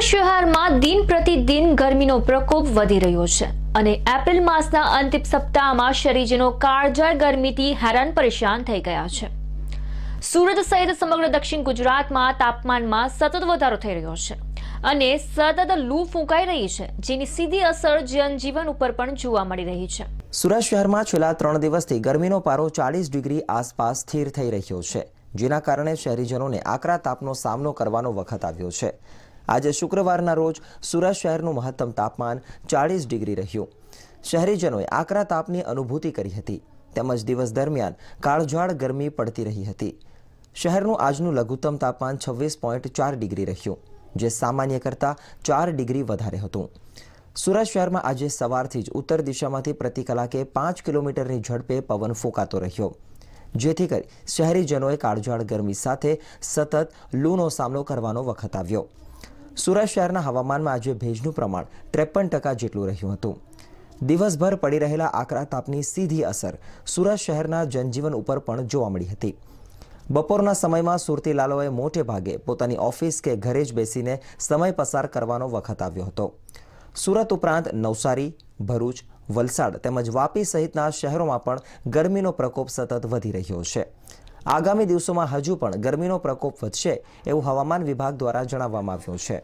સુરત શહેરમાં દિન પ્રતિદિન ગરમીનો પ્રકોપ વધી રહ્યો છે અને એપ્રિલ માસના અંતિમ સપ્તાહમાં શરીરજનો કાળજાળ ગરમીથી હેરાન પરેશાન થઈ ગયા છે સુરત સહિત સમગ્ર દક્ષિણ ગુજરાતમાં તાપમાનમાં સતત વધારો થઈ રહ્યો છે અને સતત લૂ ફૂંકાઈ રહી છે જેની સીધી અસર જનજીવન ઉપર પણ જોવા મળી રહી છે સુરત શહેરમાં છેલ્લા ત્રણ દિવસથી ગરમીનો પારો ચાલીસ ડિગ્રી આસપાસ સ્થિર થઈ રહ્યો છે જેના કારણે શહેરીજનોને આકરા તાપનો સામનો કરવાનો વખત આવ્યો છે આજે શુક્રવારના રોજ સુરત શહેરનું મહત્તમ તાપમાન ચાળીસ ડિગ્રી રહ્યું શહેરીજનોએ આકરા તાપની અનુભૂતિ કરી હતી તેમજ દિવસ દરમિયાન કાળઝાળ ગરમી પડતી રહી હતી શહેરનું આજનું લઘુત્તમ તાપમાન છવ્વીસ પોઈન્ટ ચાર ડિગ્રી રહ્યું જે સામાન્ય કરતાં ચાર ડિગ્રી વધારે હતું સુરત શહેરમાં આજે સવારથી જ ઉત્તર દિશામાંથી પ્રતિ કલાકે પાંચ કિલોમીટરની ઝડપે પવન ફૂંકાતો રહ્યો જેથી કરી શહેરીજનોએ કાળઝાળ ગરમી સાથે સતત લૂનો સામનો કરવાનો વખત આવ્યો સુરત શહેરના હવામાનમાં આજે ભેજનું પ્રમાણ ત્રેપન ટકા જેટલું રહ્યું હતું દિવસભર પડી રહેલા આકરા તાપની સીધી અસર સુરત શહેરના જનજીવન ઉપર પણ જોવા મળી હતી બપોરના સમયમાં સુરતીલાલોએ મોટે ભાગે પોતાની ઓફિસ કે ઘરે જ બેસીને સમય પસાર કરવાનો વખત આવ્યો હતો સુરત ઉપરાંત નવસારી ભરૂચ વલસાડ તેમજ વાપી સહિતના શહેરોમાં પણ ગરમીનો પ્રકોપ સતત વધી રહ્યો છે આગામી દિવસોમાં હજુ પણ ગરમીનો પ્રકોપ વધશે એવું હવામાન વિભાગ દ્વારા જણાવવામાં આવ્યું છે